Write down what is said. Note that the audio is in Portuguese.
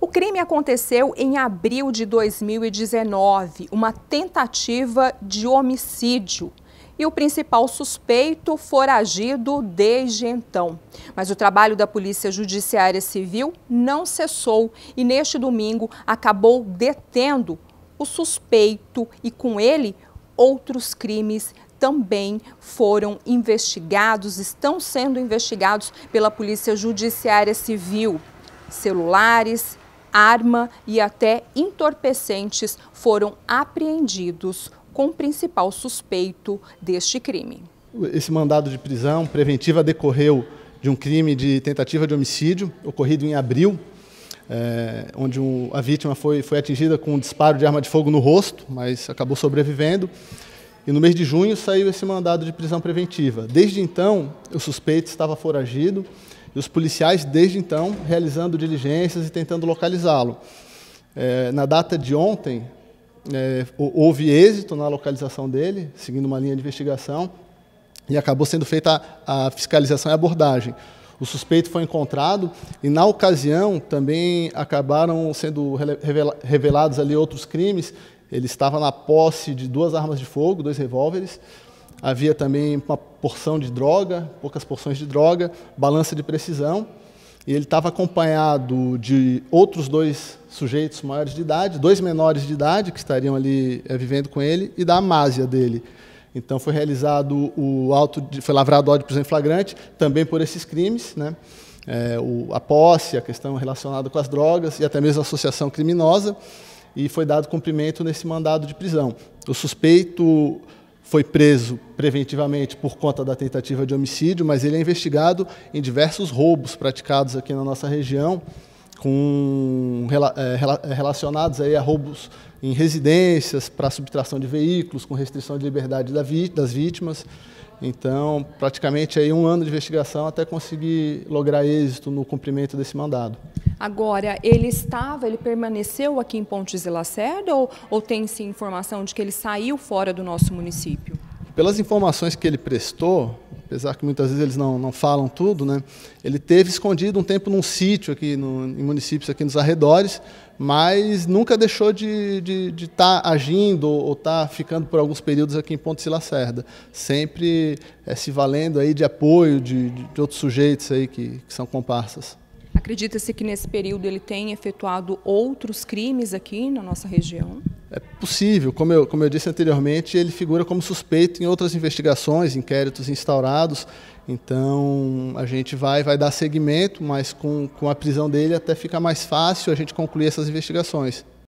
O crime aconteceu em abril de 2019, uma tentativa de homicídio. E o principal suspeito foragido desde então. Mas o trabalho da Polícia Judiciária Civil não cessou e, neste domingo, acabou detendo o suspeito e, com ele, outros crimes também foram investigados, estão sendo investigados pela Polícia Judiciária Civil. Celulares, arma e até entorpecentes foram apreendidos com o principal suspeito deste crime. Esse mandado de prisão preventiva decorreu de um crime de tentativa de homicídio ocorrido em abril, é, onde um, a vítima foi, foi atingida com um disparo de arma de fogo no rosto, mas acabou sobrevivendo. E no mês de junho saiu esse mandado de prisão preventiva. Desde então, o suspeito estava foragido e os policiais, desde então, realizando diligências e tentando localizá-lo. É, na data de ontem, é, houve êxito na localização dele, seguindo uma linha de investigação, e acabou sendo feita a, a fiscalização e abordagem. O suspeito foi encontrado e, na ocasião, também acabaram sendo revelados ali outros crimes. Ele estava na posse de duas armas de fogo, dois revólveres, havia também uma porção de droga, poucas porções de droga, balança de precisão, e ele estava acompanhado de outros dois sujeitos maiores de idade, dois menores de idade que estariam ali é, vivendo com ele, e da amásia dele. Então foi realizado o auto, de, foi lavrado ódio prisão em flagrante, também por esses crimes, né? É, o, a posse, a questão relacionada com as drogas e até mesmo a associação criminosa, e foi dado cumprimento nesse mandado de prisão. O suspeito foi preso preventivamente por conta da tentativa de homicídio, mas ele é investigado em diversos roubos praticados aqui na nossa região, com, é, relacionados aí a roubos em residências, para subtração de veículos, com restrição de liberdade das vítimas. Então, praticamente aí um ano de investigação até conseguir lograr êxito no cumprimento desse mandado. Agora, ele estava, ele permaneceu aqui em Pontes e Lacerda ou, ou tem-se informação de que ele saiu fora do nosso município? Pelas informações que ele prestou, apesar que muitas vezes eles não, não falam tudo, né? ele teve escondido um tempo num sítio aqui no, em municípios aqui nos arredores, mas nunca deixou de estar de, de tá agindo ou estar tá ficando por alguns períodos aqui em Ponte Lacerda, sempre é, se valendo aí de apoio de, de outros sujeitos aí que, que são comparsas. Acredita-se que nesse período ele tenha efetuado outros crimes aqui na nossa região? É possível. Como eu, como eu disse anteriormente, ele figura como suspeito em outras investigações, inquéritos instaurados. Então, a gente vai, vai dar seguimento, mas com, com a prisão dele até fica mais fácil a gente concluir essas investigações.